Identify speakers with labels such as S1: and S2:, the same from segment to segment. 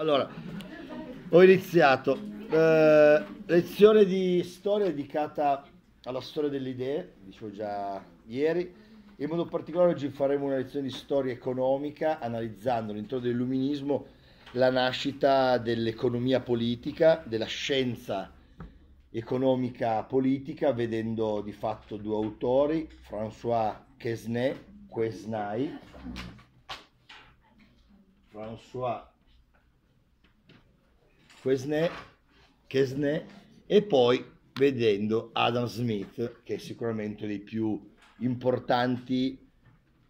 S1: Allora, ho iniziato. Eh, lezione di storia dedicata alla storia delle idee, dicevo già ieri. In modo particolare oggi faremo una lezione di storia economica analizzando all'interno dell'illuminismo la nascita dell'economia politica, della scienza economica politica, vedendo di fatto due autori, François Quesnay, Quesnay François Quesnè, Chesnè e poi vedendo Adam Smith, che è sicuramente uno dei più importanti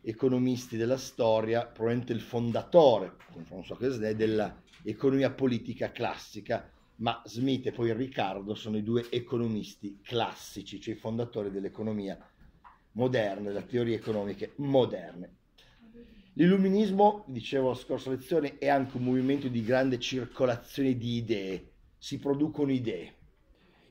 S1: economisti della storia, probabilmente il fondatore, con François Quesnè, dell'economia politica classica, ma Smith e poi Riccardo sono i due economisti classici, cioè i fondatori dell'economia moderna, delle teorie economiche moderne. L'illuminismo, dicevo la scorsa lezione, è anche un movimento di grande circolazione di idee. Si producono idee,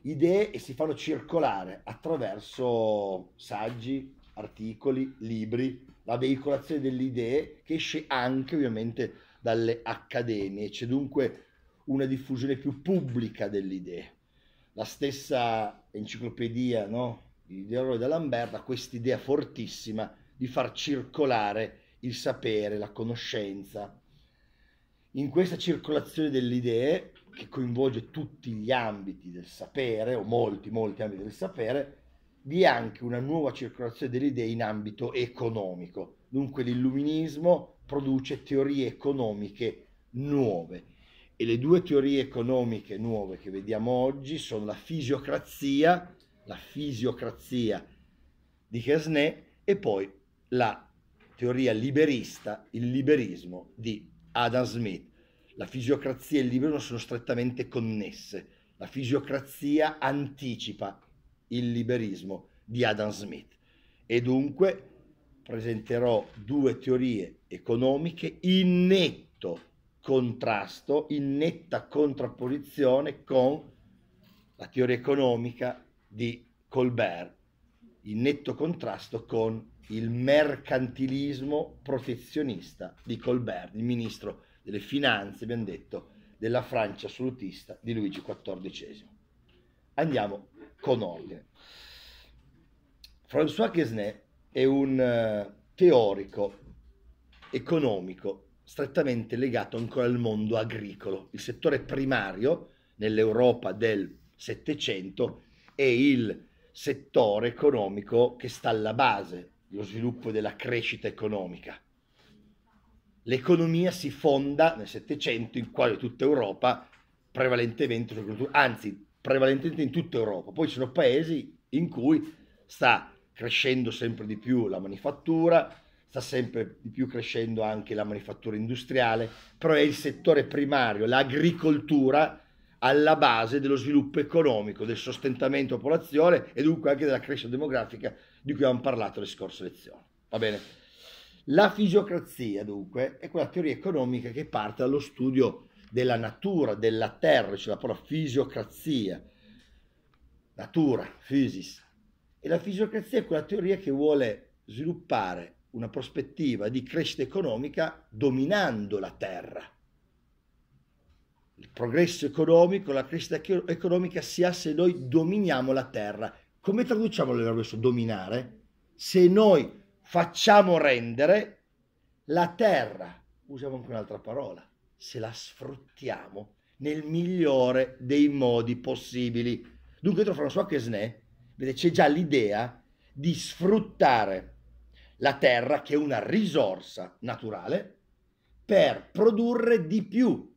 S1: idee e si fanno circolare attraverso saggi, articoli, libri, la veicolazione delle idee che esce anche ovviamente dalle accademie. C'è dunque una diffusione più pubblica delle idee. La stessa enciclopedia no? di Diderot e d'Alembert ha idea fortissima di far circolare il sapere, la conoscenza. In questa circolazione delle idee, che coinvolge tutti gli ambiti del sapere, o molti, molti ambiti del sapere, vi è anche una nuova circolazione delle idee in ambito economico. Dunque l'illuminismo produce teorie economiche nuove e le due teorie economiche nuove che vediamo oggi sono la fisiocrazia, la fisiocrazia di Casnè e poi la teoria liberista, il liberismo di Adam Smith. La fisiocrazia e il liberismo sono strettamente connesse. La fisiocrazia anticipa il liberismo di Adam Smith e dunque presenterò due teorie economiche in netto contrasto, in netta contrapposizione con la teoria economica di Colbert, in netto contrasto con il mercantilismo protezionista di Colbert, il ministro delle finanze, abbiamo detto, della Francia assolutista di Luigi XIV. Andiamo con ordine. François Quesnay è un eh, teorico economico strettamente legato ancora al mondo agricolo. Il settore primario nell'Europa del Settecento è il settore economico che sta alla base lo sviluppo della crescita economica. L'economia si fonda nel Settecento in quasi tutta Europa, prevalentemente anzi prevalentemente in tutta Europa. Poi ci sono paesi in cui sta crescendo sempre di più la manifattura, sta sempre di più crescendo anche la manifattura industriale, però è il settore primario, l'agricoltura, alla base dello sviluppo economico, del sostentamento della popolazione e dunque anche della crescita demografica di cui abbiamo parlato le scorse lezioni. Va bene? La fisiocrazia, dunque, è quella teoria economica che parte dallo studio della natura, della terra, cioè la parola fisiocrazia, natura, physis. E la fisiocrazia è quella teoria che vuole sviluppare una prospettiva di crescita economica dominando la terra. Il progresso economico, la crescita economica si ha se noi dominiamo la terra, come traduciamo l'eroe questo dominare? Se noi facciamo rendere la terra, usiamo anche un'altra parola, se la sfruttiamo nel migliore dei modi possibili. Dunque dietro François Quesnay c'è già l'idea di sfruttare la terra, che è una risorsa naturale, per produrre di più.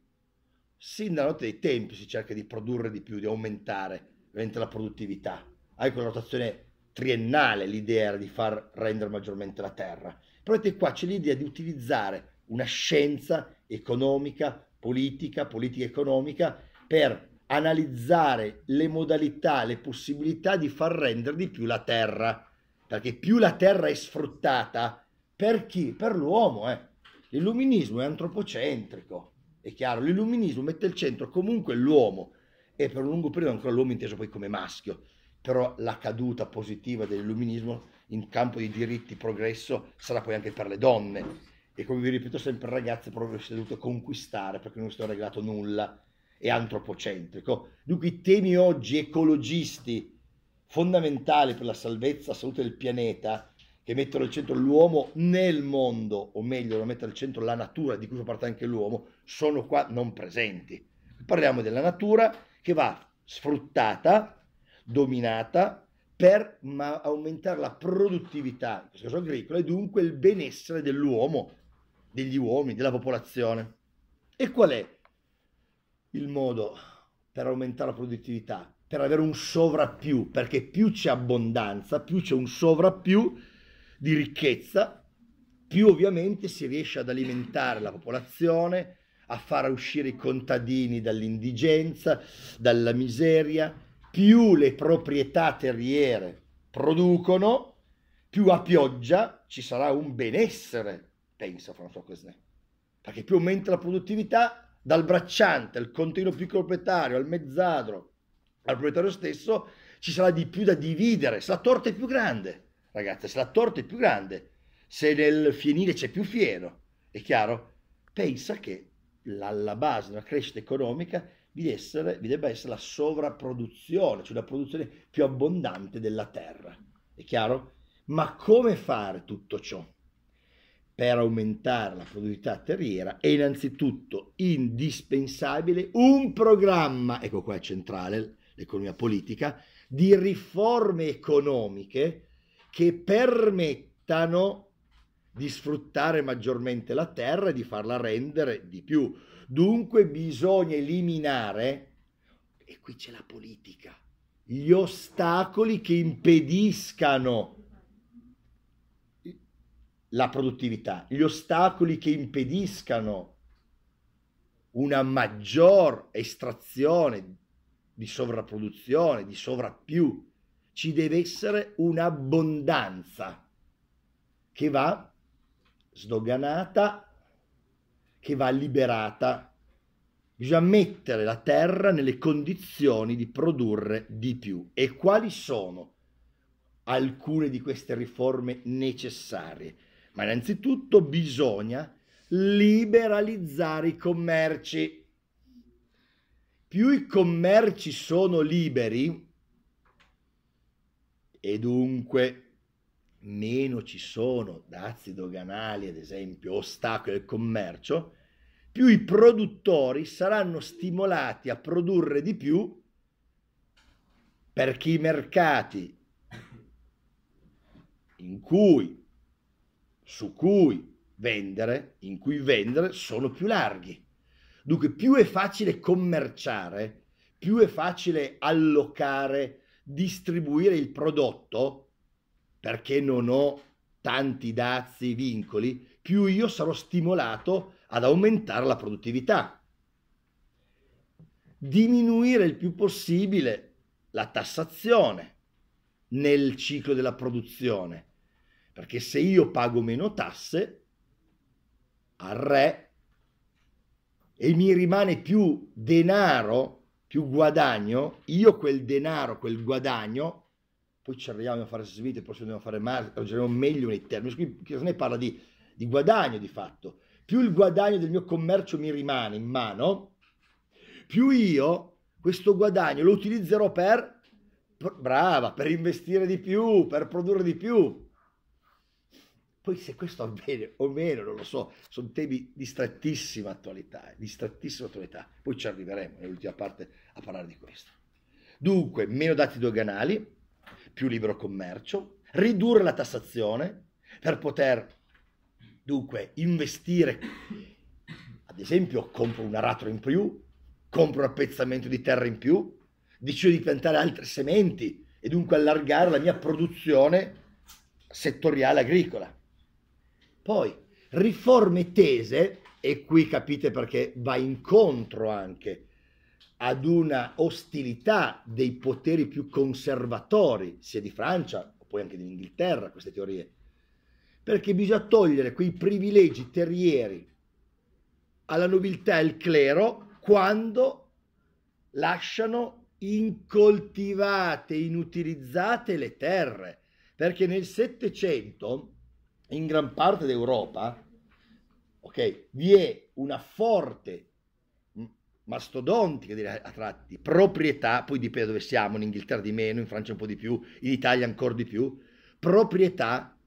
S1: Sin dalla notte dei tempi si cerca di produrre di più, di aumentare la produttività anche una rotazione triennale l'idea era di far rendere maggiormente la terra. Però te qua c'è l'idea di utilizzare una scienza economica, politica, politica economica per analizzare le modalità, le possibilità di far rendere di più la terra, perché più la terra è sfruttata per chi? Per l'uomo, eh. L'illuminismo è antropocentrico, è chiaro, l'illuminismo mette al centro comunque l'uomo e per un lungo periodo ancora l'uomo inteso poi come maschio però la caduta positiva dell'illuminismo in campo di diritti, progresso, sarà poi anche per le donne. E come vi ripeto sempre, ragazze, progresso è dovuto conquistare perché non è regalato nulla, è antropocentrico. Dunque i temi oggi ecologisti, fondamentali per la salvezza, la salute del pianeta, che mettono al centro l'uomo nel mondo, o meglio, lo mette al centro la natura, di cui fa parte anche l'uomo, sono qua non presenti. Parliamo della natura che va sfruttata dominata per ma- aumentare la produttività, in questo caso agricola, e dunque il benessere dell'uomo, degli uomini, della popolazione. E qual è il modo per aumentare la produttività? Per avere un sovrappiù, perché più c'è abbondanza, più c'è un sovrappiù di ricchezza, più ovviamente si riesce ad alimentare la popolazione, a far uscire i contadini dall'indigenza, dalla miseria, più le proprietà terriere producono, più a pioggia ci sarà un benessere, pensa François Cosnè. Perché più aumenta la produttività, dal bracciante al continuo più proprietario, al mezzadro, al proprietario stesso, ci sarà di più da dividere. Se la torta è più grande, ragazzi, se la torta è più grande, se nel fienile c'è più fieno, è chiaro? Pensa che alla base della crescita economica vi, essere, vi debba essere la sovrapproduzione, cioè la produzione più abbondante della terra. È chiaro? Ma come fare tutto ciò? Per aumentare la produttività terriera è innanzitutto indispensabile un programma, ecco qua è centrale l'economia politica, di riforme economiche che permettano di sfruttare maggiormente la terra e di farla rendere di più. Dunque bisogna eliminare, e qui c'è la politica, gli ostacoli che impediscano la produttività, gli ostacoli che impediscano una maggior estrazione di sovrapproduzione, di sovrappiù. Ci deve essere un'abbondanza che va sdoganata che va liberata. Bisogna mettere la terra nelle condizioni di produrre di più. E quali sono alcune di queste riforme necessarie? Ma innanzitutto bisogna liberalizzare i commerci. Più i commerci sono liberi e dunque meno ci sono dazi doganali, ad esempio, ostacoli al commercio, più i produttori saranno stimolati a produrre di più perché i mercati in cui, su cui vendere, in cui vendere sono più larghi. Dunque più è facile commerciare, più è facile allocare, distribuire il prodotto, perché non ho tanti dazi, vincoli, più io sarò stimolato ad aumentare la produttività. Diminuire il più possibile la tassazione nel ciclo della produzione, perché se io pago meno tasse al re e mi rimane più denaro, più guadagno, io quel denaro, quel guadagno poi ci arriviamo a fare Smith, poi ci dobbiamo fare Mars, ragioneremo meglio nei termini. se ne parla di, di guadagno di fatto. Più il guadagno del mio commercio mi rimane in mano, più io questo guadagno lo utilizzerò per, per brava, per investire di più, per produrre di più. Poi se questo avviene o meno, non lo so, sono temi di strettissima attualità, di strettissima attualità. Poi ci arriveremo nell'ultima parte a parlare di questo. Dunque, meno dati doganali, più libero commercio, ridurre la tassazione per poter dunque investire, ad esempio compro un aratro in più, compro un appezzamento di terra in più, decido di piantare altre sementi e dunque allargare la mia produzione settoriale agricola. Poi riforme tese, e qui capite perché va incontro anche ad una ostilità dei poteri più conservatori, sia di Francia o poi anche dell'Inghilterra, queste teorie, perché bisogna togliere quei privilegi terrieri alla nobiltà e al clero quando lasciano incoltivate, inutilizzate le terre, perché nel Settecento in gran parte d'Europa okay, vi è una forte mastodontiche direi a tratti, proprietà, poi dipende da dove siamo, in Inghilterra di meno, in Francia un po' di più, in Italia ancora di più, proprietà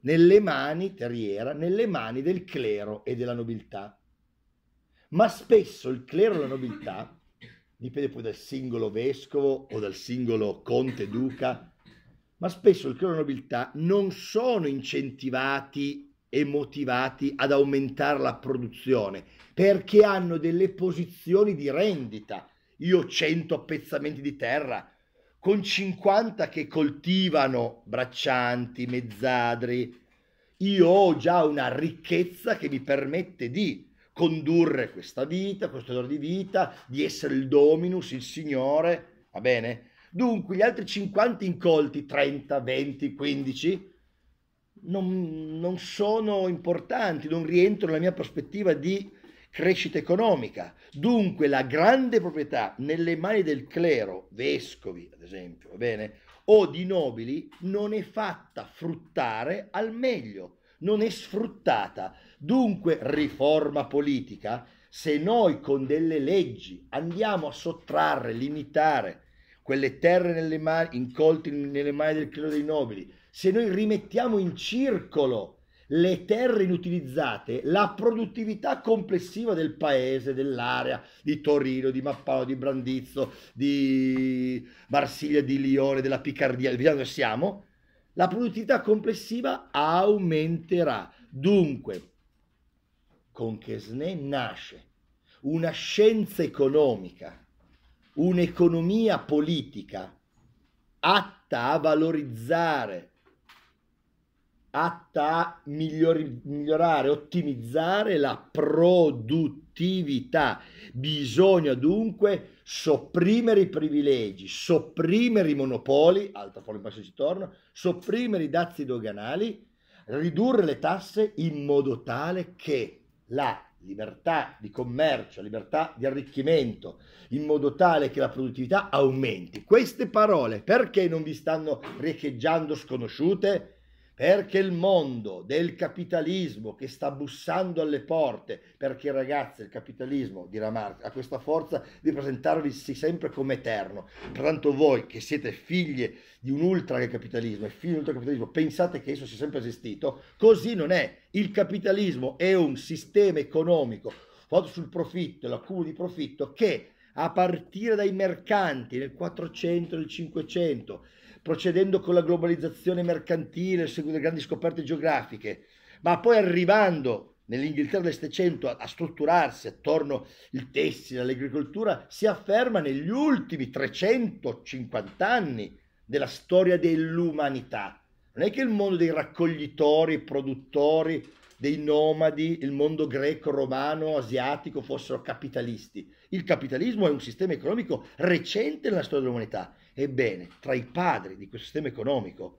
S1: nelle mani, terriera, nelle mani del clero e della nobiltà. Ma spesso il clero e la nobiltà, dipende poi dal singolo vescovo o dal singolo conte duca, ma spesso il clero e la nobiltà non sono incentivati e motivati ad aumentare la produzione perché hanno delle posizioni di rendita. Io ho 100 appezzamenti di terra con 50 che coltivano braccianti, mezzadri. Io ho già una ricchezza che mi permette di condurre questa vita, questo odore di vita, di essere il dominus, il signore, va bene? Dunque gli altri 50 incolti, 30, 20, 15, non, non sono importanti, non rientrano nella mia prospettiva di crescita economica. Dunque la grande proprietà nelle mani del clero, vescovi ad esempio, va bene, o di nobili, non è fatta fruttare al meglio, non è sfruttata. Dunque riforma politica, se noi con delle leggi andiamo a sottrarre, limitare quelle terre nelle mani, incolti nelle mani del clero dei nobili, se noi rimettiamo in circolo le terre inutilizzate, la produttività complessiva del paese, dell'area, di Torino, di Mappano, di Brandizzo, di Marsiglia, di Lione, della Picardia, vediamo dove siamo, la produttività complessiva aumenterà. Dunque, con Chesnè nasce una scienza economica, un'economia politica atta a valorizzare atta a migliori, migliorare, ottimizzare la produttività. Bisogna dunque sopprimere i privilegi, sopprimere i monopoli, altra forma di passo ci torno, sopprimere i dazi doganali, ridurre le tasse in modo tale che la libertà di commercio, libertà di arricchimento, in modo tale che la produttività aumenti. Queste parole perché non vi stanno riecheggiando sconosciute? perché il mondo del capitalismo che sta bussando alle porte, perché ragazzi il capitalismo, dirà Marx, ha questa forza di presentarvi sempre come eterno, tanto voi che siete figlie di un ultra capitalismo e figli di un ultra capitalismo, pensate che esso sia sempre esistito, così non è, il capitalismo è un sistema economico fatto sul profitto, l'accumulo di profitto che a partire dai mercanti nel 400, nel 500, procedendo con la globalizzazione mercantile, seguendo le grandi scoperte geografiche, ma poi arrivando nell'Inghilterra del Settecento a, strutturarsi attorno al tessile, all'agricoltura, si afferma negli ultimi 350 anni della storia dell'umanità. Non è che il mondo dei raccoglitori, produttori, dei nomadi, il mondo greco, romano, asiatico fossero capitalisti. Il capitalismo è un sistema economico recente nella storia dell'umanità Ebbene, tra i padri di questo sistema economico,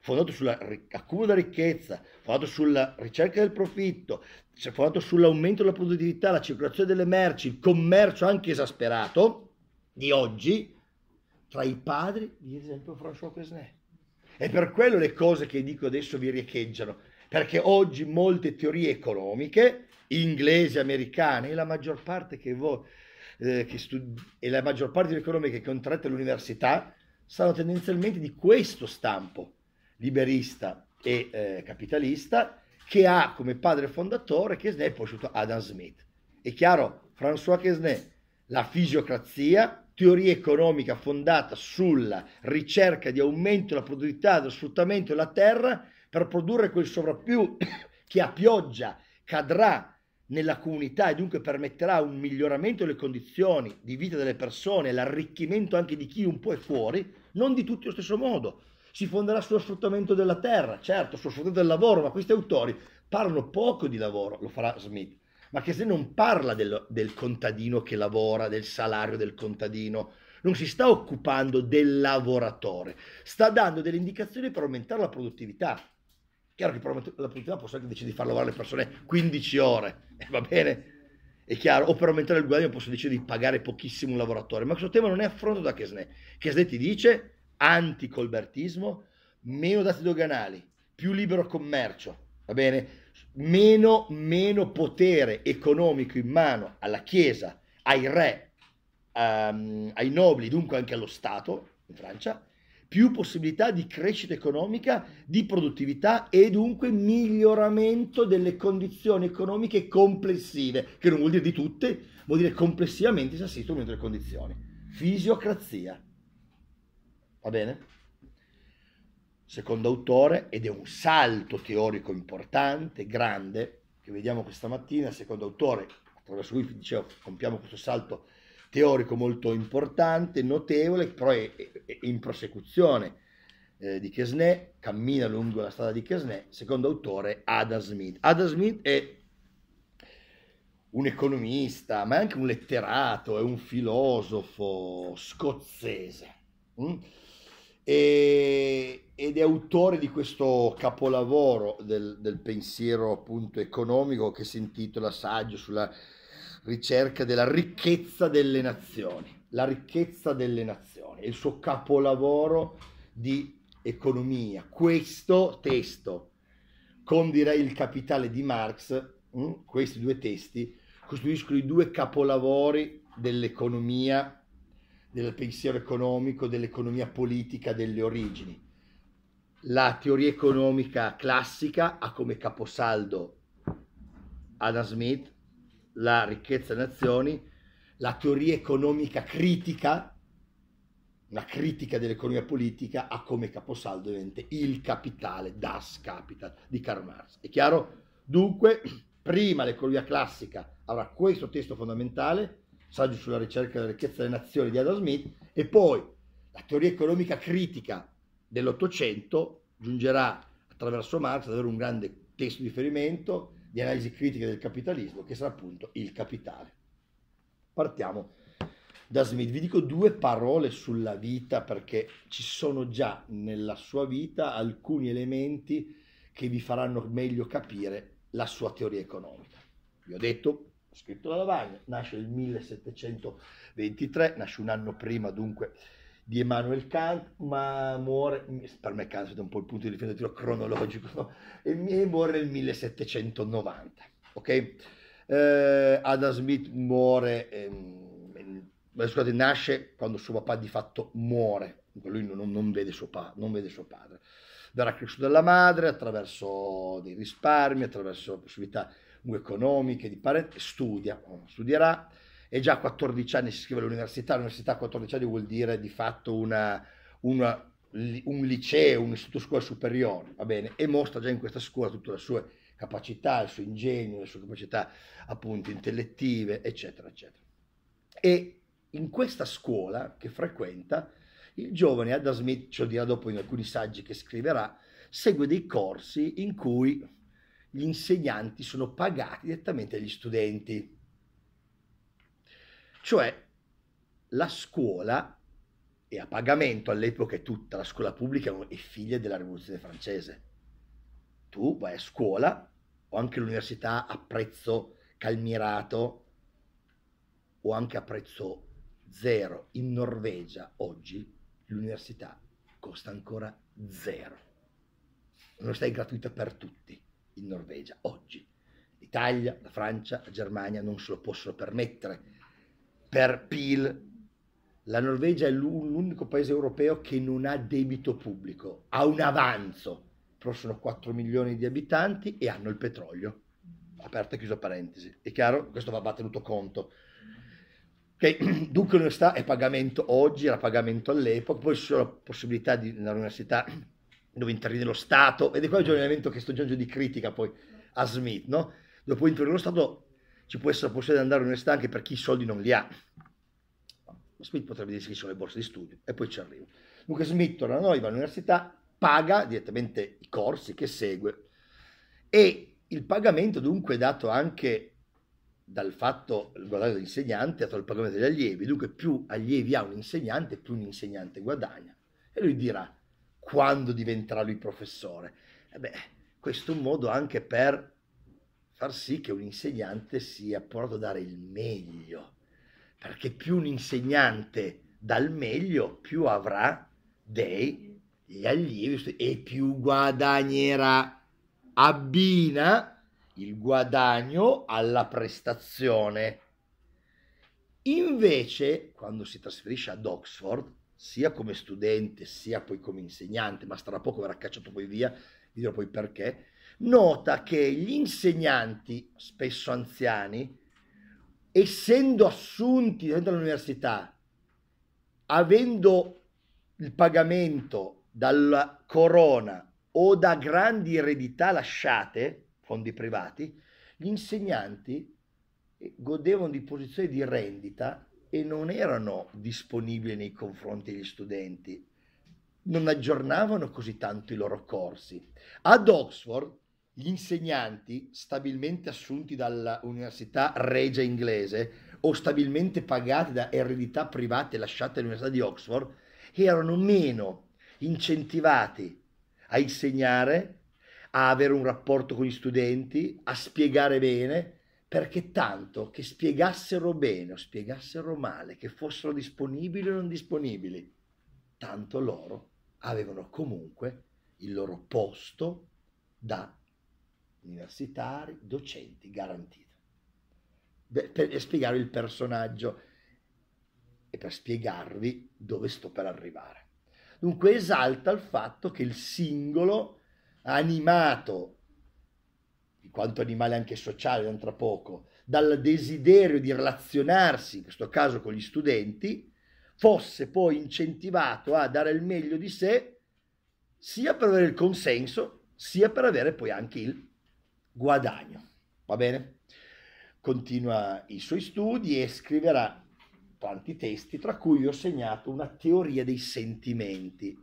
S1: fondato sull'accumulo della ricchezza, fondato sulla ricerca del profitto, cioè fondato sull'aumento della produttività, la circolazione delle merci, il commercio anche esasperato di oggi, tra i padri di esempio François Quesnay. E per quello le cose che dico adesso vi riecheggiano, perché oggi molte teorie economiche, inglesi, americane, e la maggior parte che voi eh, che eh, e la maggior parte delle economie che contratta l'università saranno tendenzialmente di questo stampo liberista e eh, capitalista che ha come padre fondatore Chesney e poi Adam Smith. È chiaro, François Chesney, la fisiocrazia, teoria economica fondata sulla ricerca di aumento della produttività, dello sfruttamento della terra per produrre quel sovrappiù che a pioggia cadrà nella comunità e dunque permetterà un miglioramento delle condizioni di vita delle persone, l'arricchimento anche di chi un po' è fuori, non di tutti allo stesso modo. Si fonderà sullo sfruttamento della terra, certo, sullo sfruttamento del lavoro, ma questi autori parlano poco di lavoro, lo farà Smith, ma che se non parla del, del contadino che lavora, del salario del contadino, non si sta occupando del lavoratore, sta dando delle indicazioni per aumentare la produttività, Chiaro che la produttività posso anche decidere di far lavorare le persone 15 ore, eh, va bene? È chiaro, o per aumentare il guadagno posso decidere di pagare pochissimo un lavoratore, ma questo tema non è affrontato da Chesnè. Chesnè ti dice anti-colbertismo, meno dati doganali, più libero commercio, va bene? Meno, meno potere economico in mano alla Chiesa, ai re, um, ai nobili, dunque anche allo Stato in Francia, più possibilità di crescita economica, di produttività e dunque miglioramento delle condizioni economiche complessive, che non vuol dire di tutte, vuol dire complessivamente si assistono a delle condizioni. Fisiocrazia. Va bene? Secondo autore, ed è un salto teorico importante, grande, che vediamo questa mattina, secondo autore, attraverso cui dicevo, compiamo questo salto teorico molto importante, notevole, però è, è in prosecuzione eh, di Chesney, cammina lungo la strada di Chesney, secondo autore Ada Smith. Ada Smith è un economista, ma è anche un letterato, è un filosofo scozzese. Mm? ed è autore di questo capolavoro del, del pensiero appunto economico che si intitola Saggio sulla ricerca della ricchezza delle nazioni, la ricchezza delle nazioni, il suo capolavoro di economia. Questo testo, con direi il capitale di Marx, hm, questi due testi costituiscono i due capolavori dell'economia, del pensiero economico, dell'economia politica delle origini. La teoria economica classica ha come caposaldo Adam Smith, la ricchezza delle nazioni, la teoria economica critica, la critica dell'economia politica, ha come caposaldo ovviamente il capitale, Das Capital, di Karl Marx. È chiaro? Dunque, prima l'economia classica avrà questo testo fondamentale, saggio sulla ricerca della ricchezza delle nazioni di Adam Smith, e poi la teoria economica critica dell'Ottocento giungerà attraverso Marx ad avere un grande testo di riferimento di analisi critica del capitalismo, che sarà appunto il capitale. Partiamo da Smith. Vi dico due parole sulla vita perché ci sono già nella sua vita alcuni elementi che vi faranno meglio capire la sua teoria economica. Vi ho detto, scritto da lavagna, nasce nel 1723, nasce un anno prima dunque di Immanuel Kant, ma muore, per me Kant è un po' il punto di riferimento cronologico, e muore nel 1790, ok? Eh, Adam Smith muore, ehm, scusate, nasce quando suo papà di fatto muore, lui non, non, vede, suo pa- non vede suo padre. Verrà cresciuto dalla madre attraverso dei risparmi, attraverso possibilità economiche, di parenti, studia, oh, studierà, è già a 14 anni si iscrive all'università, l'università a 14 anni vuol dire di fatto una, una, un liceo, un istituto scuola superiore, va bene, e mostra già in questa scuola tutte le sue capacità, il suo ingegno, le sue capacità appunto intellettive, eccetera, eccetera. E in questa scuola che frequenta, il giovane Adam Smith, ce lo dirà dopo in alcuni saggi che scriverà, segue dei corsi in cui gli insegnanti sono pagati direttamente agli studenti. Cioè, la scuola e a pagamento all'epoca tutta la scuola pubblica è figlia della rivoluzione francese. Tu vai a scuola o anche l'università a prezzo calmirato o anche a prezzo zero. In Norvegia oggi l'università costa ancora zero. non è gratuita per tutti in Norvegia oggi. L'Italia, la Francia, la Germania non se lo possono permettere per PIL. La Norvegia è l'unico paese europeo che non ha debito pubblico, ha un avanzo, però sono 4 milioni di abitanti e hanno il petrolio. Aperta e chiusa parentesi. È chiaro? Questo va tenuto conto. Okay. Dunque l'università è pagamento oggi, era pagamento all'epoca, poi ci sono possibilità di un'università dove interviene lo Stato, ed è quello un elemento che sto aggiungendo di critica poi a Smith, no? Dove può intervenire lo Stato ci può essere la possibilità di andare all'università anche per chi i soldi non li ha. Smith potrebbe dire che ci sono le borse di studio e poi ci arrivo. Dunque Smith torna da noi, va all'università, paga direttamente i corsi che segue e il pagamento dunque è dato anche dal fatto il guadagno dell'insegnante è dato dal pagamento degli allievi, dunque più allievi ha un insegnante, più un insegnante guadagna. E lui dirà quando diventerà lui professore. E beh, questo è un modo anche per far sì che un insegnante sia portato a dare il meglio, perché più un insegnante dà il meglio, più avrà dei allievi e più guadagnerà. Abbina il guadagno alla prestazione. Invece, quando si trasferisce ad Oxford, sia come studente sia poi come insegnante, ma starà poco verrà cacciato poi via, vi dirò poi perché, nota che gli insegnanti, spesso anziani, essendo assunti dentro l'università, avendo il pagamento dalla corona o da grandi eredità lasciate, fondi privati, gli insegnanti eh, godevano di posizioni di rendita e non erano disponibili nei confronti degli studenti, non aggiornavano così tanto i loro corsi. Ad Oxford gli insegnanti stabilmente assunti dall'università regia inglese o stabilmente pagati da eredità private lasciate all'università di Oxford erano meno incentivati a insegnare, a avere un rapporto con gli studenti, a spiegare bene, perché tanto che spiegassero bene o spiegassero male, che fossero disponibili o non disponibili, tanto loro avevano comunque il loro posto da universitari, docenti, garantito. Beh, per spiegare il personaggio e per spiegarvi dove sto per arrivare. Dunque esalta il fatto che il singolo animato, in quanto animale anche sociale, non tra poco, dal desiderio di relazionarsi, in questo caso con gli studenti, fosse poi incentivato a dare il meglio di sé, sia per avere il consenso, sia per avere poi anche il guadagno. Va bene? Continua i suoi studi e scriverà tanti testi, tra cui ho segnato una teoria dei sentimenti.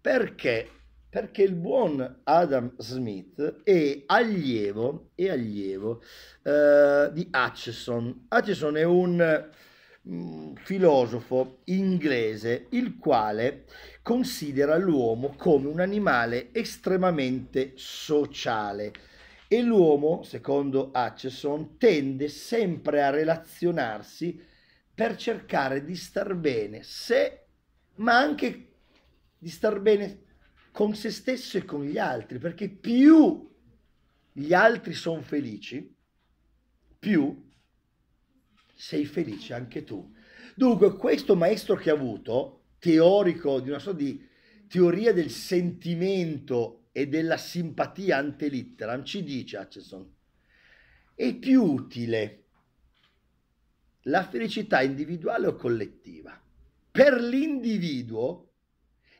S1: Perché? Perché il buon Adam Smith è allievo, è allievo eh, di Hutchison. Hutchison è un mm, filosofo inglese il quale considera l'uomo come un animale estremamente sociale e l'uomo, secondo Hutchison, tende sempre a relazionarsi per cercare di star bene sé, ma anche di star bene con se stesso e con gli altri, perché più gli altri sono felici, più sei felice anche tu. Dunque, questo maestro che ha avuto, teorico di una sorta di teoria del sentimento e della simpatia ante litteram ci dice Hutchinson è più utile la felicità individuale o collettiva. Per l'individuo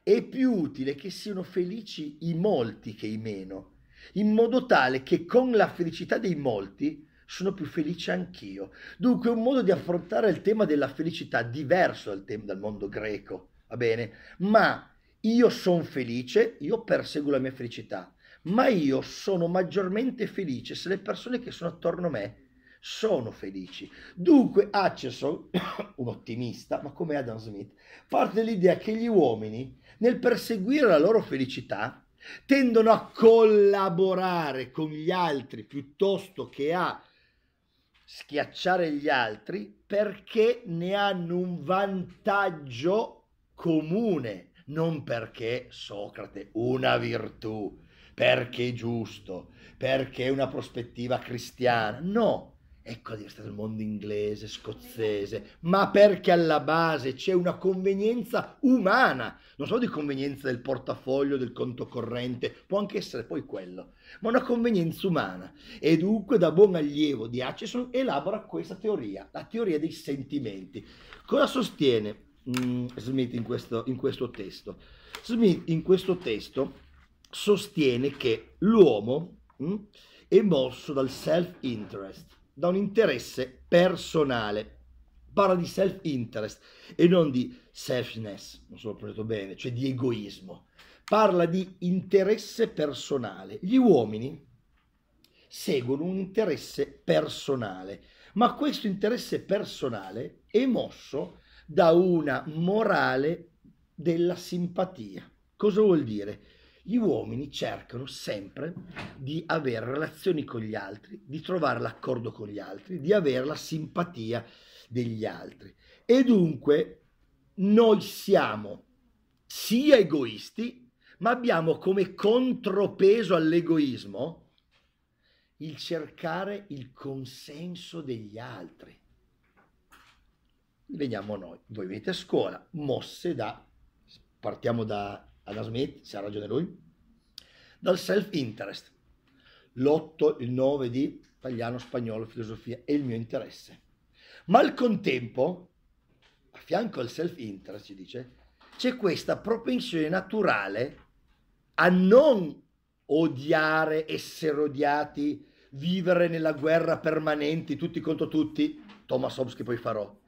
S1: è più utile che siano felici i molti che i meno, in modo tale che con la felicità dei molti sono più felice anch'io. Dunque un modo di affrontare il tema della felicità diverso dal, tema, dal mondo greco, va bene? Ma io sono felice, io perseguo la mia felicità, ma io sono maggiormente felice se le persone che sono attorno a me sono felici. Dunque Hutchison, un ottimista, ma come Adam Smith, parte dell'idea che gli uomini, nel perseguire la loro felicità, tendono a collaborare con gli altri piuttosto che a schiacciare gli altri perché ne hanno un vantaggio comune non perché Socrate una virtù, perché è giusto, perché è una prospettiva cristiana, no, ecco è stato il mondo inglese, scozzese, ma perché alla base c'è una convenienza umana, non solo di convenienza del portafoglio, del conto corrente, può anche essere poi quello, ma una convenienza umana. E dunque da buon allievo di Hutchison elabora questa teoria, la teoria dei sentimenti. Cosa sostiene? Mm, Smith in questo, in questo testo. Smith in questo testo sostiene che l'uomo mh, mm, è mosso dal self-interest, da un interesse personale. Parla di self-interest e non di selfness, non so l'ho pronunciato bene, cioè di egoismo. Parla di interesse personale. Gli uomini seguono un interesse personale, ma questo interesse personale è mosso da una morale della simpatia. Cosa vuol dire? Gli uomini cercano sempre di avere relazioni con gli altri, di trovare l'accordo con gli altri, di avere la simpatia degli altri. E dunque noi siamo sia egoisti, ma abbiamo come contropeso all'egoismo il cercare il consenso degli altri veniamo noi. Voi venite a scuola, mosse da, partiamo da Adam Smith, se ha ragione lui, dal self-interest. L'8, il 9 di italiano, spagnolo, filosofia e il mio interesse. Ma al contempo, a fianco al self-interest, ci dice, c'è questa propensione naturale a non odiare, essere odiati, vivere nella guerra permanente, tutti contro tutti, Thomas Hobbes che poi farò,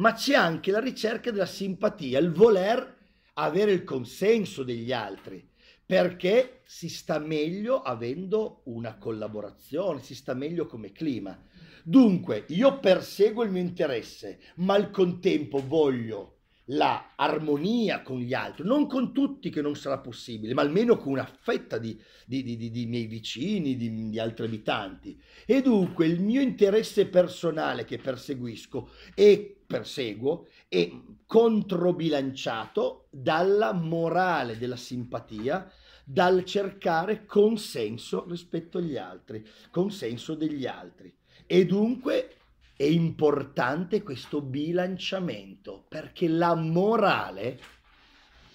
S1: ma c'è anche la ricerca della simpatia, il voler avere il consenso degli altri, perché si sta meglio avendo una collaborazione, si sta meglio come clima. Dunque, io perseguo il mio interesse, ma al contempo voglio la armonia con gli altri, non con tutti che non sarà possibile, ma almeno con una fetta di, di, di, di miei vicini, di, altri abitanti. E dunque il mio interesse personale che perseguisco è perseguo è controbilanciato dalla morale della simpatia, dal cercare consenso rispetto agli altri, consenso degli altri. E dunque è importante questo bilanciamento perché la morale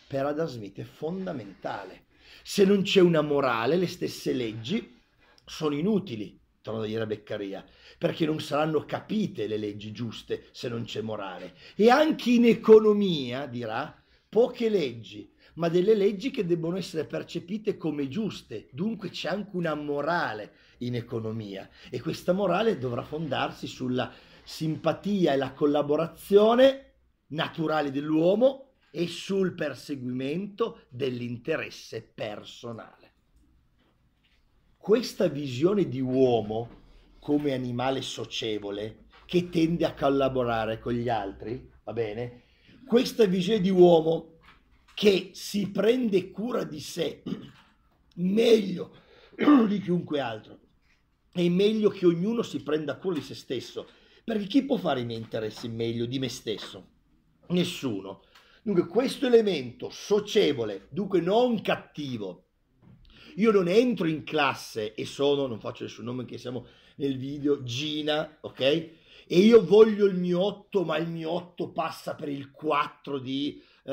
S1: per Adam Smith è fondamentale. Se non c'è una morale, le stesse leggi sono inutili torna a dire Beccaria, perché non saranno capite le leggi giuste se non c'è morale. E anche in economia, dirà, poche leggi, ma delle leggi che debbono essere percepite come giuste. Dunque c'è anche una morale in economia e questa morale dovrà fondarsi sulla simpatia e la collaborazione naturale dell'uomo e sul perseguimento dell'interesse personale questa visione di uomo come animale socievole che tende a collaborare con gli altri, va bene? Questa visione di uomo che si prende cura di sé meglio di chiunque altro. È meglio che ognuno si prenda cura di se stesso, perché chi può fare i miei interessi meglio di me stesso? Nessuno. Dunque questo elemento socievole, dunque non cattivo, io non entro in classe e sono, non faccio nessun nome che siamo nel video, Gina, ok? E io voglio il mio 8, ma il mio 8 passa per il 4 di eh,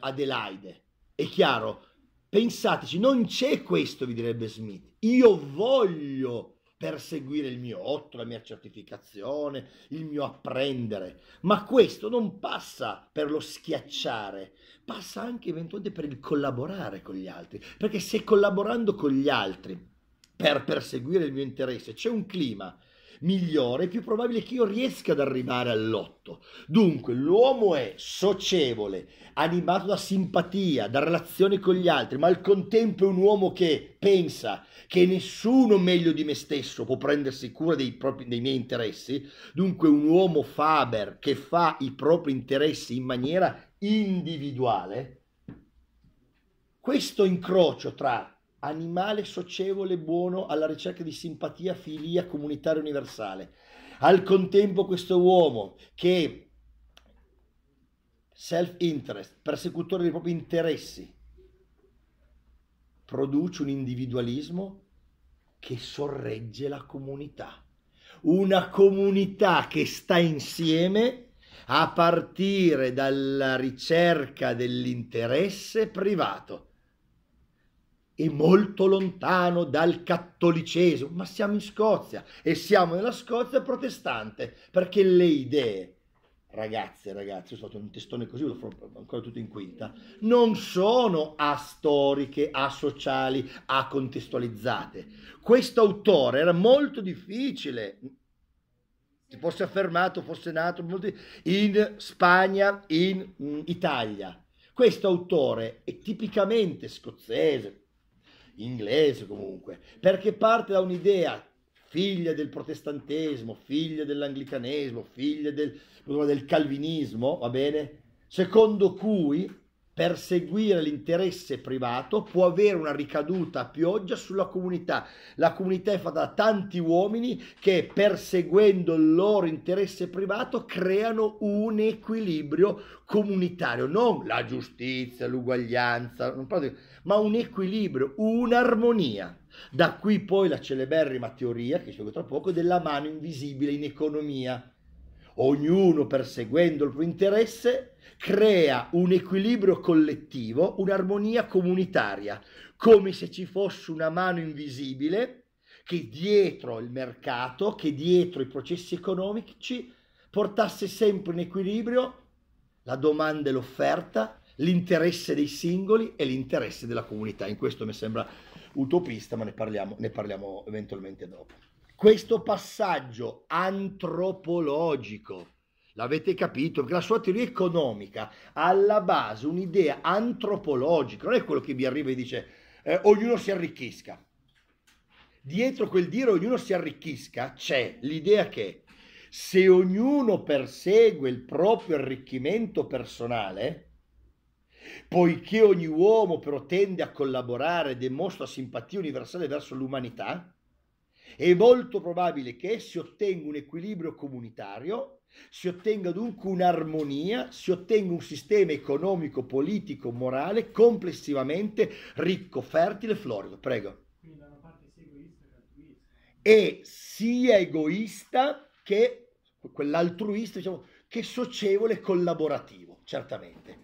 S1: Adelaide. È chiaro? Pensateci, non c'è questo, vi direbbe Smith. Io voglio perseguire il mio otto, la mia certificazione, il mio apprendere, ma questo non passa per lo schiacciare, passa anche eventualmente per il collaborare con gli altri, perché se collaborando con gli altri per perseguire il mio interesse c'è un clima migliore, è più probabile che io riesca ad arrivare all'otto. Dunque, l'uomo è socievole, animato da simpatia, da relazione con gli altri, ma al contempo è un uomo che pensa che nessuno meglio di me stesso può prendersi cura dei, propri, dei miei interessi. Dunque, un uomo faber che fa i propri interessi in maniera individuale. Questo incrocio tra animale socievole, buono, alla ricerca di simpatia, filia comunitaria universale. Al contempo questo uomo che self-interest, persecutore dei propri interessi, produce un individualismo che sorregge la comunità. Una comunità che sta insieme a partire dalla ricerca dell'interesse privato e molto lontano dal cattolicesimo, ma siamo in Scozia e siamo nella Scozia protestante, perché le idee, ragazze ragazzi, ho stato un testone così, lo farò ancora tutto in quinta, non sono astoriche, asociali, acontextualizzate. Questo autore era molto difficile se fosse affermato, fosse nato in Spagna, in mm, Italia. Questo autore è tipicamente scozzese, inglese comunque, perché parte da un'idea figlia del protestantesimo, figlia dell'anglicanesimo, figlia del, del calvinismo, va bene? Secondo cui perseguire l'interesse privato può avere una ricaduta a pioggia sulla comunità. La comunità è fatta da tanti uomini che perseguendo il loro interesse privato creano un equilibrio comunitario, non la giustizia, l'uguaglianza, ma un equilibrio, un'armonia. Da qui poi la celeberrima teoria, che spiego tra poco, della mano invisibile in economia ognuno perseguendo il proprio interesse, crea un equilibrio collettivo, un'armonia comunitaria, come se ci fosse una mano invisibile che dietro il mercato, che dietro i processi economici, portasse sempre in equilibrio la domanda e l'offerta, l'interesse dei singoli e l'interesse della comunità. In questo mi sembra utopista, ma ne parliamo, ne parliamo eventualmente dopo questo passaggio antropologico. L'avete capito? Perché la sua teoria economica ha alla base un'idea antropologica, non è quello che vi arriva e dice eh, ognuno si arricchisca. Dietro quel dire ognuno si arricchisca c'è l'idea che se ognuno persegue il proprio arricchimento personale, poiché ogni uomo però tende a collaborare e demonstra simpatia universale verso l'umanità, è molto probabile che si ottenga un equilibrio comunitario, si ottenga dunque un'armonia, si ottenga un sistema economico, politico, morale complessivamente ricco, fertile, e florido. Prego. Quindi da una parte sia egoista che altruista. E sia egoista che quell'altruista, diciamo, che socievole e collaborativo, certamente.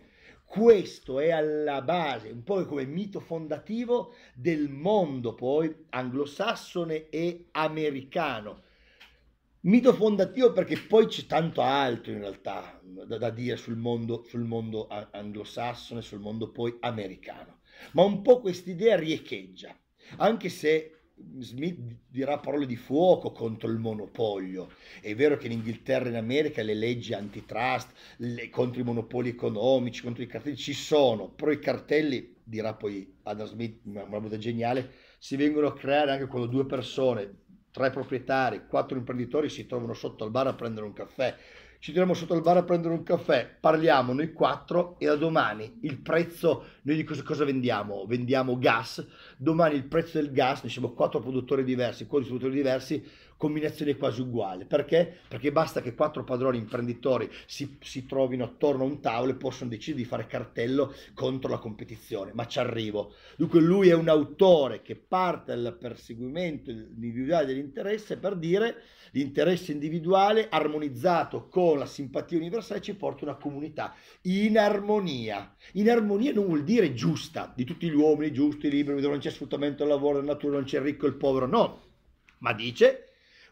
S1: Questo è alla base, un po' come mito fondativo del mondo poi anglosassone e americano. Mito fondativo perché poi c'è tanto altro in realtà da, da dire sul mondo, sul mondo anglosassone, sul mondo poi americano. Ma un po' quest'idea riecheggia, anche se Smith dirà parole di fuoco contro il monopolio. È vero che in Inghilterra e in America le leggi antitrust le, contro i monopoli economici, contro i cartelli ci sono, però i cartelli, dirà poi Adam Smith, una battuta geniale, si vengono a creare anche quando due persone, tre proprietari, quattro imprenditori si trovano sotto al bar a prendere un caffè ci troviamo sotto al bar a prendere un caffè, parliamo noi quattro e da domani il prezzo, noi di cosa, cosa vendiamo? Vendiamo gas, domani il prezzo del gas, noi siamo quattro produttori diversi, quattro distributori diversi, combinazione quasi uguale. Perché? Perché basta che quattro padroni imprenditori si, si trovino attorno a un tavolo e possono decidere di fare cartello contro la competizione. Ma ci arrivo. Dunque lui è un autore che parte dal perseguimento individuale dell'interesse per dire l'interesse individuale armonizzato con la simpatia universale ci porta una comunità in armonia. In armonia non vuol dire giusta, di tutti gli uomini giusti, liberi, dove non c'è sfruttamento del lavoro, della natura, non c'è il ricco e il povero, no. Ma dice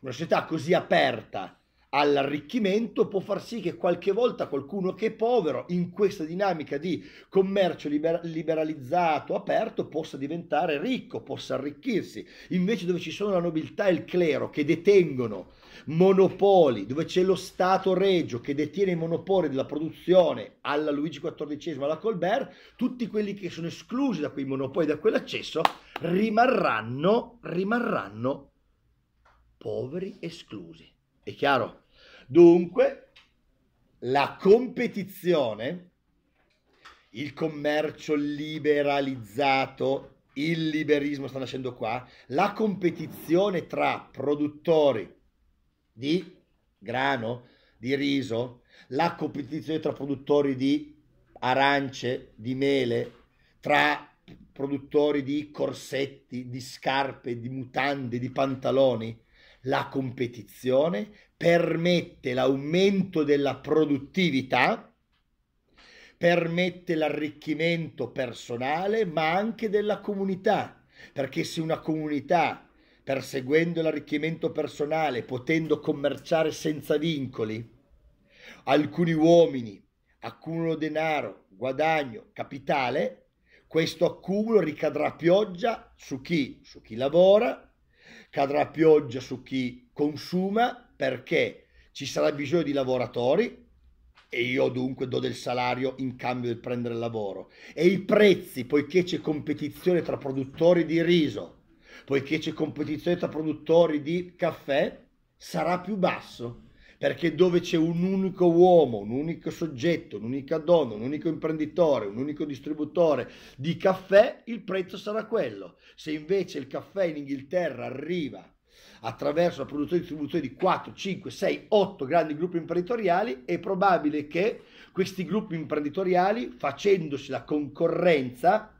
S1: una società così aperta all'arricchimento può far sì che qualche volta qualcuno che è povero in questa dinamica di commercio liber- liberalizzato, aperto, possa diventare ricco, possa arricchirsi. Invece dove ci sono la nobiltà e il clero che detengono monopoli, dove c'è lo Stato regio che detiene i monopoli della produzione alla Luigi XIV, alla Colbert, tutti quelli che sono esclusi da quei monopoli, da quell'accesso, rimarranno, rimarranno poveri esclusi. È chiaro? Dunque, la competizione, il commercio liberalizzato, il liberismo sta nascendo qua, la competizione tra produttori di grano, di riso, la competizione tra produttori di arance, di mele, tra produttori di corsetti, di scarpe, di mutande, di pantaloni, la competizione, permette l'aumento della produttività, permette l'arricchimento personale ma anche della comunità, perché se una comunità perseguendo l'arricchimento personale, potendo commerciare senza vincoli, alcuni uomini accumulano denaro, guadagno, capitale, questo accumulo ricadrà pioggia su chi? Su chi lavora, cadrà pioggia su chi consuma perché ci sarà bisogno di lavoratori e io dunque do del salario in cambio del prendere il lavoro. E i prezzi, poiché c'è competizione tra produttori di riso, poiché c'è competizione tra produttori di caffè, sarà più basso perché dove c'è un unico uomo, un unico soggetto, un'unica donna, un unico imprenditore, un unico distributore di caffè, il prezzo sarà quello. Se invece il caffè in Inghilterra arriva attraverso la produzione e distribuzione di 4, 5, 6, 8 grandi gruppi imprenditoriali, è probabile che questi gruppi imprenditoriali, facendosi la concorrenza,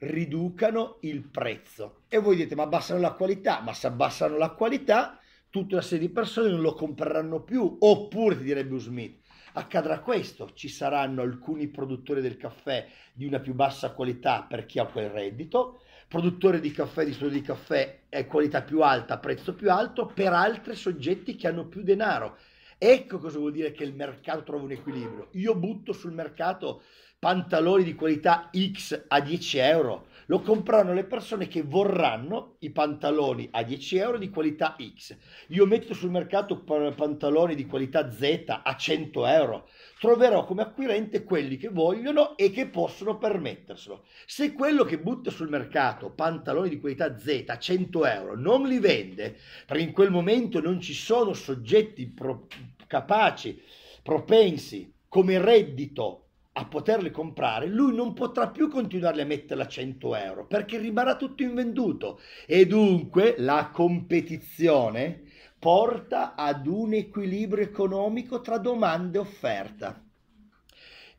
S1: riducano il prezzo. E voi dite, ma abbassano la qualità, ma se abbassano la qualità, tutta una serie di persone non lo compreranno più, oppure ti direbbe Bill Smith, accadrà questo, ci saranno alcuni produttori del caffè di una più bassa qualità per chi ha quel reddito, produttori di caffè, di studio di caffè è eh, qualità più alta, prezzo più alto, per altri soggetti che hanno più denaro. Ecco cosa vuol dire che il mercato trova un equilibrio. Io butto sul mercato pantaloni di qualità X a 10 euro, lo comprano le persone che vorranno i pantaloni a 10 euro di qualità X. Io metto sul mercato pantaloni di qualità Z a 100 euro. Troverò come acquirente quelli che vogliono e che possono permetterselo. Se quello che butta sul mercato pantaloni di qualità Z a 100 euro non li vende, perché in quel momento non ci sono soggetti pro- capaci, propensi, come reddito a poterle comprare, lui non potrà più continuare a metterla a 100 euro perché rimarrà tutto invenduto e dunque la competizione porta ad un equilibrio economico tra domanda e offerta.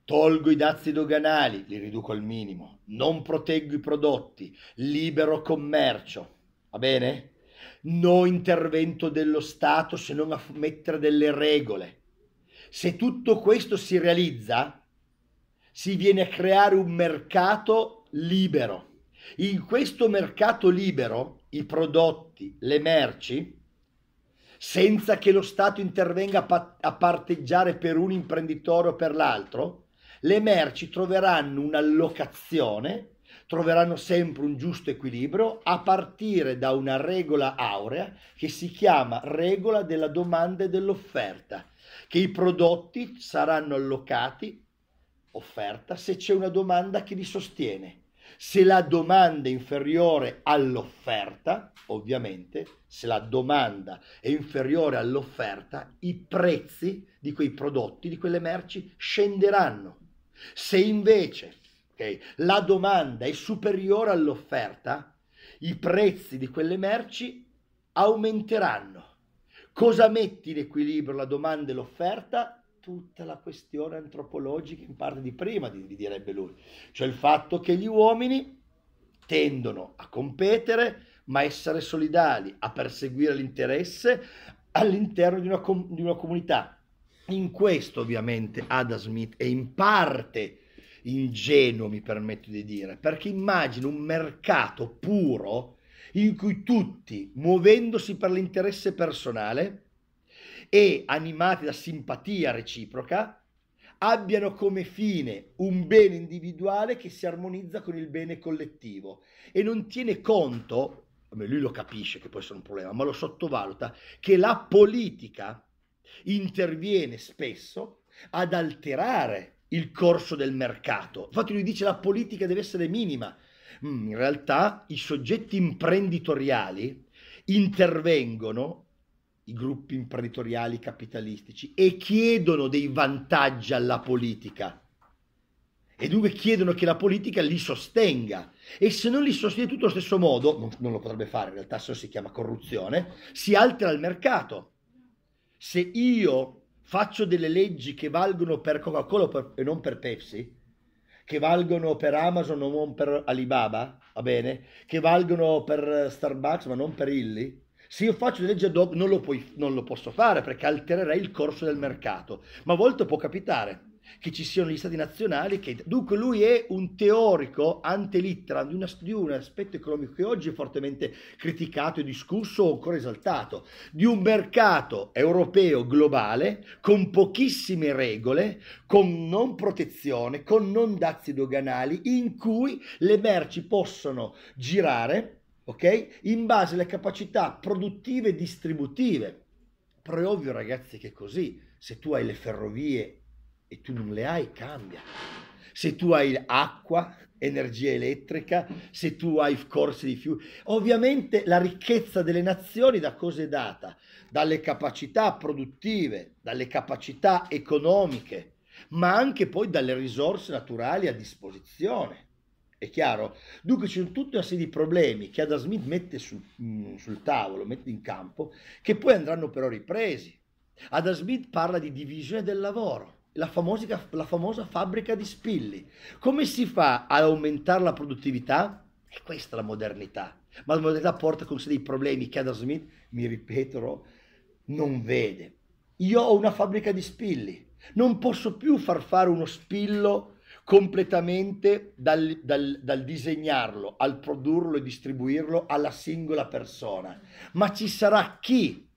S1: Tolgo i dazi doganali, li riduco al minimo, non proteggo i prodotti, libero commercio, va bene? No intervento dello Stato se non a mettere delle regole. Se tutto questo si realizza, si viene a creare un mercato libero. In questo mercato libero i prodotti, le merci, senza che lo Stato intervenga a parteggiare per un imprenditore o per l'altro, le merci troveranno un'allocazione, troveranno sempre un giusto equilibrio a partire da una regola aurea che si chiama regola della domanda e dell'offerta, che i prodotti saranno allocati offerta se c'è una domanda che li sostiene. Se la domanda è inferiore all'offerta, ovviamente, se la domanda è inferiore all'offerta, i prezzi di quei prodotti, di quelle merci scenderanno. Se invece okay, la domanda è superiore all'offerta, i prezzi di quelle merci aumenteranno. Cosa metti in equilibrio la domanda e l'offerta? tutta la questione antropologica in parte di prima, direbbe lui, cioè il fatto che gli uomini tendono a competere, ma essere solidali, a perseguire l'interesse all'interno di una, com- di una comunità. In questo ovviamente Adam Smith è in parte ingenuo, mi permetto di dire, perché immagina un mercato puro in cui tutti, muovendosi per l'interesse personale, e animati da simpatia reciproca, abbiano come fine un bene individuale che si armonizza con il bene collettivo e non tiene conto, lui lo capisce che può essere un problema, ma lo sottovaluta, che la politica interviene spesso ad alterare il corso del mercato. Infatti lui dice che la politica deve essere minima. Mm, in realtà i soggetti imprenditoriali intervengono i gruppi imprenditoriali capitalistici e chiedono dei vantaggi alla politica. E dunque chiedono che la politica li sostenga. E se non li sostiene tutto allo stesso modo, non, non lo potrebbe fare, in realtà se si chiama corruzione, si altera il mercato. Se io faccio delle leggi che valgono per Coca-Cola e non per Pepsi, che valgono per Amazon o non per Alibaba, va bene? Che valgono per Starbucks ma non per Illy, se io faccio delle legge ad hoc non lo, puoi, non lo posso fare perché altererei il corso del mercato, ma a volte può capitare che ci siano gli stati nazionali che... Dunque lui è un teorico antelittera di, di, un aspetto economico che oggi è fortemente criticato e discusso o ancora esaltato, di un mercato europeo globale con pochissime regole, con non protezione, con non dazi doganali, in cui le merci possono girare ok? In base alle capacità produttive e distributive. Però è ovvio, ragazzi, che così. Se tu hai le ferrovie e tu non le hai, cambia. Se tu hai acqua, energia elettrica, se tu hai corsi di fiumi. Ovviamente la ricchezza delle nazioni da cosa è data? Dalle capacità produttive, dalle capacità economiche, ma anche poi dalle risorse naturali a disposizione. È chiaro? Dunque ci sono tutta una serie di problemi che Adam Smith mette sul, mm, sul tavolo, mette in campo, che poi andranno però ripresi. Adam Smith parla di divisione del lavoro. La famosa, la famosa, fabbrica di spilli. Come si fa ad aumentare la produttività? È questa la modernità. Ma la modernità porta con sé dei problemi che Adam Smith, mi ripeto, non vede. Io ho una fabbrica di spilli. Non posso più far fare uno spillo completamente dal, dal, dal, disegnarlo, al produrlo e distribuirlo alla singola persona, ma ci sarà chi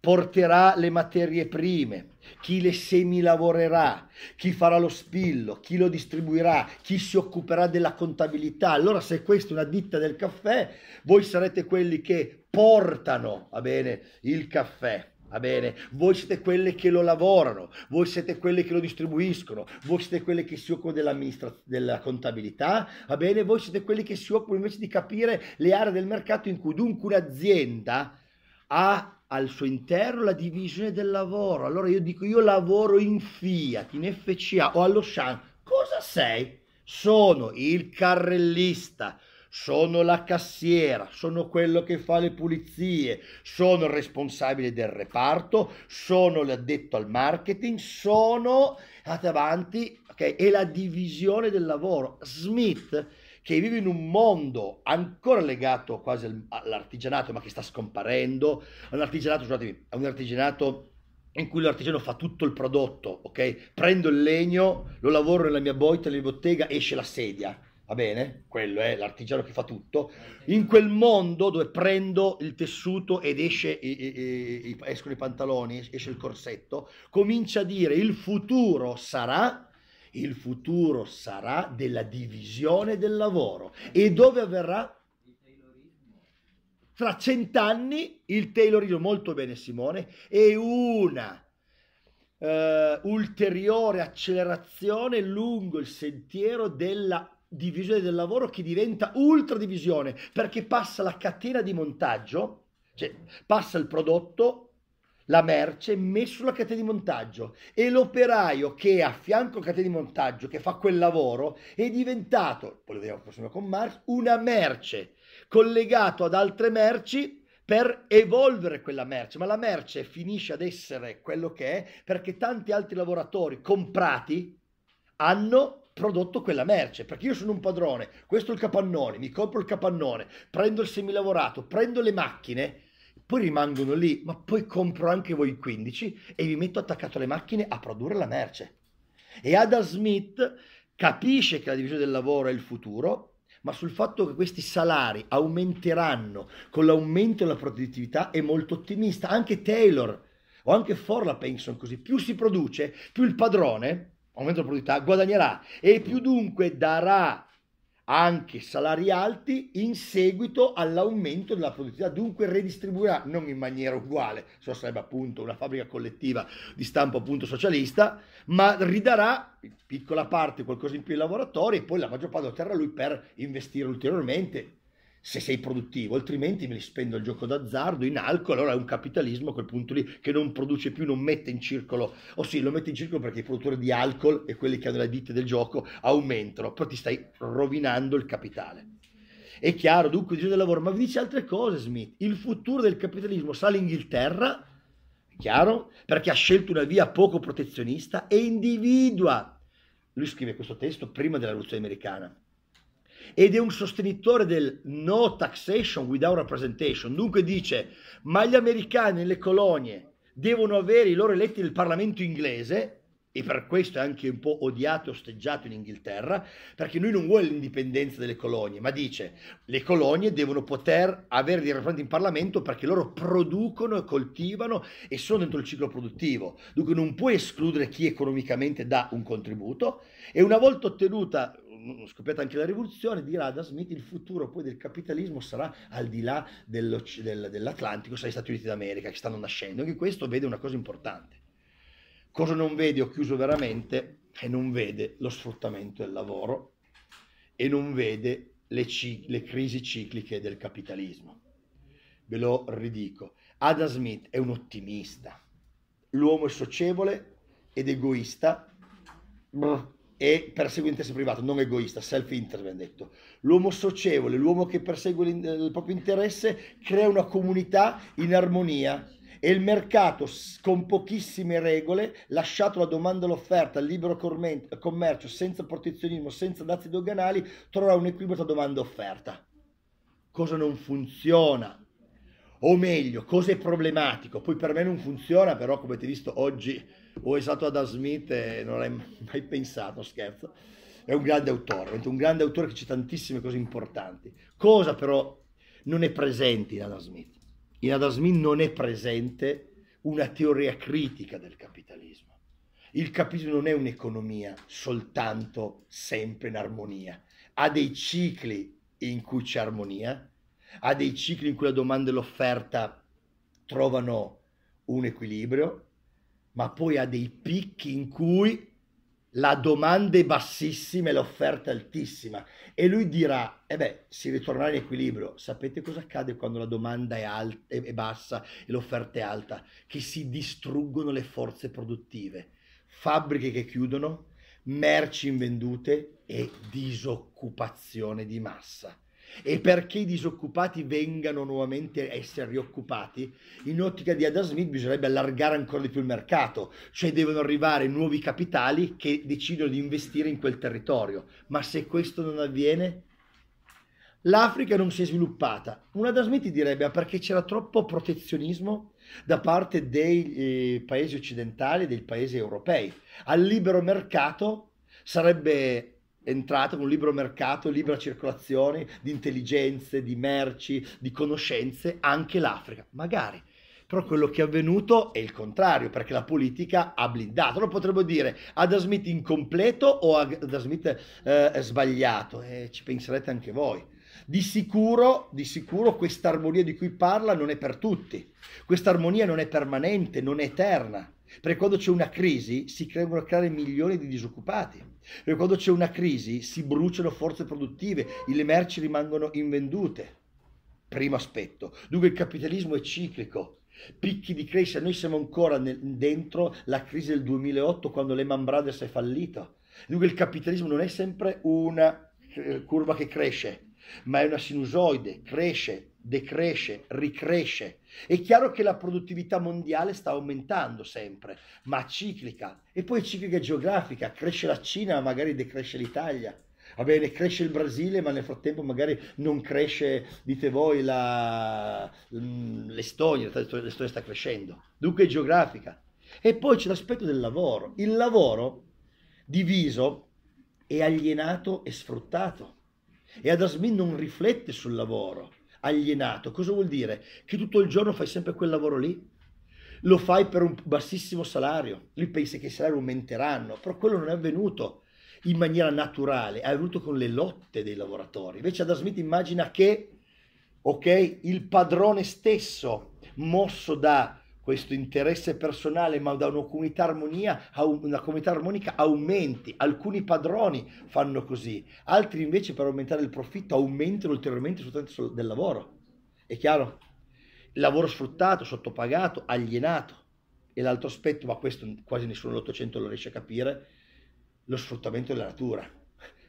S1: porterà le materie prime, chi le semilavorerà, chi farà lo spillo, chi lo distribuirà, chi si occuperà della contabilità. Allora se questa è una ditta del caffè, voi sarete quelli che portano, va bene, il caffè Va bene? Voi siete quelle che lo lavorano, voi siete quelle che lo distribuiscono, voi siete quelle che si occupano della contabilità, va bene? Voi siete quelle che si occupano invece di capire le aree del mercato in cui dunque un'azienda ha al suo interno la divisione del lavoro. Allora io dico io lavoro in Fiat, in FCA o allo Shan. Cosa sei? Sono il carrellista sono la cassiera, sono quello che fa le pulizie, sono il responsabile del reparto, sono l'addetto al marketing, sono avanti, ok? È la divisione del lavoro. Smith che vive in un mondo ancora legato quasi all'artigianato, ma che sta scomparendo, un artigianato, scusatemi, un artigianato in cui l'artigiano fa tutto il prodotto, ok? Prendo il legno, lo lavoro nella mia boita, nella mia bottega, esce la sedia va bene? Quello è l'artigiano che fa tutto, in quel mondo dove prendo il tessuto ed esce, i, i, i, escono i pantaloni, esce il corsetto, comincia a dire il futuro sarà, il futuro sarà della divisione del lavoro e dove avverrà? Tra cent'anni il Taylorismo, molto bene Simone, è una Uh, ulteriore accelerazione lungo il sentiero della divisione del lavoro che diventa ultra divisione perché passa la catena di montaggio, cioè passa il prodotto, la merce messo sulla catena di montaggio e l'operaio che è a fianco alla catena di montaggio che fa quel lavoro è diventato, poi lo vediamo prossimo con Marx, una merce collegato ad altre merci per evolvere quella merce, ma la merce finisce ad essere quello che è perché tanti altri lavoratori comprati hanno prodotto quella merce, perché io sono un padrone, questo è il capannone, mi compro il capannone, prendo il semilavorato, prendo le macchine, poi rimangono lì, ma poi compro anche voi 15 e vi metto attaccato alle macchine a produrre la merce. E Adam Smith capisce che la divisione del lavoro è il futuro, ma sul fatto che questi salari aumenteranno con l'aumento della produttività è molto ottimista. Anche Taylor o anche Ford la pensano così. Più si produce, più il padrone aumento della produttività, guadagnerà e più dunque darà anche salari alti in seguito all'aumento della produttività, dunque redistribuirà non in maniera uguale, so sarebbe appunto una fabbrica collettiva di stampo appunto socialista, ma ridarà piccola parte, qualcosa in più ai lavoratori e poi la maggior parte lo terrà lui per investire ulteriormente se sei produttivo, altrimenti me li spendo al gioco d'azzardo, in alcol, allora è un capitalismo a quel punto lì che non produce più, non mette in circolo, o oh sì, lo mette in circolo perché i produttori di alcol e quelli che hanno le ditte del gioco aumentano, però ti stai rovinando il capitale. È chiaro, dunque, il del lavoro, ma vi dice altre cose Smith, il futuro del capitalismo sa è chiaro? Perché ha scelto una via poco protezionista e individua, lui scrive questo testo prima della rivoluzione americana, ed è un sostenitore del no taxation without representation. Dunque dice, ma gli americani nelle colonie devono avere i loro eletti nel Parlamento inglese, e per questo è anche un po' odiato e osteggiato in Inghilterra, perché lui non vuole l'indipendenza delle colonie, ma dice le colonie devono poter avere dei rappresentanti in Parlamento perché loro producono e coltivano e sono dentro il ciclo produttivo. Dunque non puoi escludere chi economicamente dà un contributo e una volta ottenuta Mm, mm, scoppiata anche la rivoluzione, dirà Adam Smith il futuro poi del capitalismo sarà al di là del, dell'Atlantico, sarà gli Stati Uniti d'America che stanno nascendo. Anche questo vede una cosa importante. Cosa non vede, ho chiuso veramente, e non vede lo sfruttamento del lavoro e non vede le, ci, le crisi cicliche del capitalismo. Ve lo ridico. Adam Smith è un ottimista. L'uomo è socievole ed egoista e persegue l'interesse privato, non egoista, self-interest abbiamo detto. L'uomo socievole, l'uomo che persegue il proprio interesse, crea una comunità in armonia e il mercato con pochissime regole, lasciato la domanda all'offerta, al libero commercio, senza protezionismo, senza dazi doganali, troverà un equilibrio tra domanda e offerta. Cosa non funziona? O meglio, cosa è problematico? Poi per me non funziona, però come avete visto oggi o è stato Adam Smith e non l'hai mai pensato, scherzo. È un grande autore, un grande autore che dice tantissime cose importanti. Cosa però non è presente in Adam Smith? In Adam Smith non è presente una teoria critica del capitalismo. Il capitalismo non è un'economia soltanto sempre in armonia, ha dei cicli in cui c'è armonia, ha dei cicli in cui la domanda e l'offerta trovano un equilibrio, ma poi ha dei picchi in cui la domanda è bassissima e l'offerta è altissima e lui dirà, e eh beh, si ritornerà in equilibrio. Sapete cosa accade quando la domanda è, alta, è bassa e l'offerta è alta? Che si distruggono le forze produttive, fabbriche che chiudono, merci invendute e disoccupazione di massa e perché i disoccupati vengano nuovamente a essere rioccupati, in ottica di Adam Smith bisognerebbe allargare ancora di più il mercato, cioè devono arrivare nuovi capitali che decidono di investire in quel territorio. Ma se questo non avviene, l'Africa non si è sviluppata. Un Adam Smith direbbe perché c'era troppo protezionismo da parte dei eh, paesi occidentali e dei paesi europei. Al libero mercato sarebbe entrata con libero mercato, libera circolazione di intelligenze, di merci, di conoscenze, anche l'Africa, magari. Però quello che è avvenuto è il contrario, perché la politica ha blindato. Lo potremmo dire Adam Smith incompleto o Adam Smith eh, sbagliato, eh, ci penserete anche voi. Di sicuro, di sicuro questa armonia di cui parla non è per tutti, questa armonia non è permanente, non è eterna. Perché quando c'è una crisi si creano creare milioni di disoccupati. Perché quando c'è una crisi si bruciano forze produttive, le merci rimangono invendute. Primo aspetto. Dunque il capitalismo è ciclico. Picchi di crescita, noi siamo ancora nel, dentro la crisi del 2008 quando Lehman Brothers è fallito. Dunque il capitalismo non è sempre una eh, curva che cresce, ma è una sinusoide, cresce, decresce, ricresce è chiaro che la produttività mondiale sta aumentando sempre, ma ciclica. E poi ciclica geografica, cresce la Cina, magari decresce l'Italia. Va bene, cresce il Brasile, ma nel frattempo magari non cresce, dite voi, la, mm, l'Estonia, l'Estonia sta crescendo. Dunque è geografica. E poi c'è l'aspetto del lavoro. Il lavoro diviso è alienato e sfruttato. E Adasmin non riflette sul lavoro, alienato, cosa vuol dire? Che tutto il giorno fai sempre quel lavoro lì? Lo fai per un bassissimo salario, lui pensa che i salari aumenteranno, però quello non è avvenuto in maniera naturale, è avvenuto con le lotte dei lavoratori. Invece Adam Smith immagina che, ok, il padrone stesso, mosso da questo interesse personale, ma da una comunità, armonia, una comunità armonica aumenti. Alcuni padroni fanno così, altri invece per aumentare il profitto aumentano ulteriormente il sfruttamento del lavoro. È chiaro? lavoro sfruttato, sottopagato, alienato. E l'altro aspetto, ma questo quasi nessuno nell'Ottocento lo riesce a capire, lo sfruttamento della natura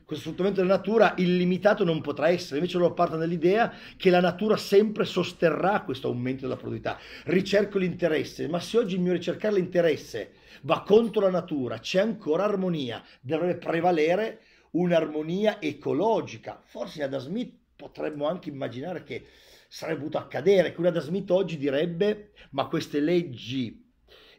S1: questo sfruttamento della natura illimitato non potrà essere, invece loro partono dall'idea che la natura sempre sosterrà questo aumento della produttività. Ricerco l'interesse, ma se oggi il mio ricercare l'interesse va contro la natura, c'è ancora armonia, dovrebbe prevalere un'armonia ecologica. Forse Adam Smith potremmo anche immaginare che sarebbe potuto accadere, che un Adam Smith oggi direbbe ma queste leggi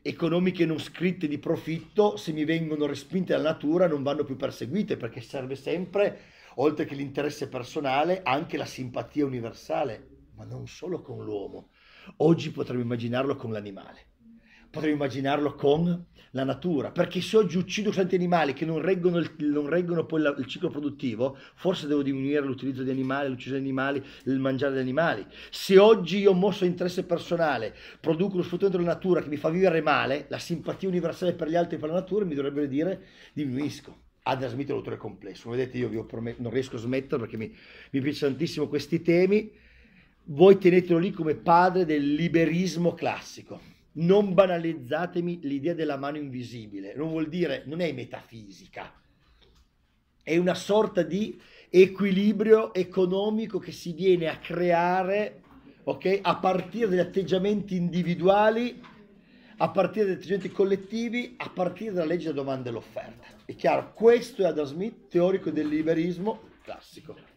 S1: economiche non scritte di profitto, se mi vengono respinte dalla natura, non vanno più perseguite perché serve sempre, oltre che l'interesse personale, anche la simpatia universale, ma non solo con l'uomo. Oggi potremmo immaginarlo con l'animale potrei immaginarlo con la natura, perché se oggi uccido tanti animali che non reggono, il, non reggono poi la, il ciclo produttivo, forse devo diminuire l'utilizzo di animali, l'uccisione di animali, il mangiare di animali. Se oggi io mosso interesse personale, produco uno sfruttamento della natura che mi fa vivere male, la simpatia universale per gli altri e per la natura mi dovrebbe dire diminuisco. Adam Smith è l'autore autore complesso, vedete io vi ho promesso, non riesco a smettere perché mi, mi piace tantissimo questi temi, voi tenetelo lì come padre del liberismo classico non banalizzatemi l'idea della mano invisibile, non vuol dire, non è metafisica, è una sorta di equilibrio economico che si viene a creare okay, a partire dagli atteggiamenti individuali, a partire dagli atteggiamenti collettivi, a partire dalla legge della domanda e dell'offerta. È chiaro, questo è Adam Smith, teorico del liberismo classico.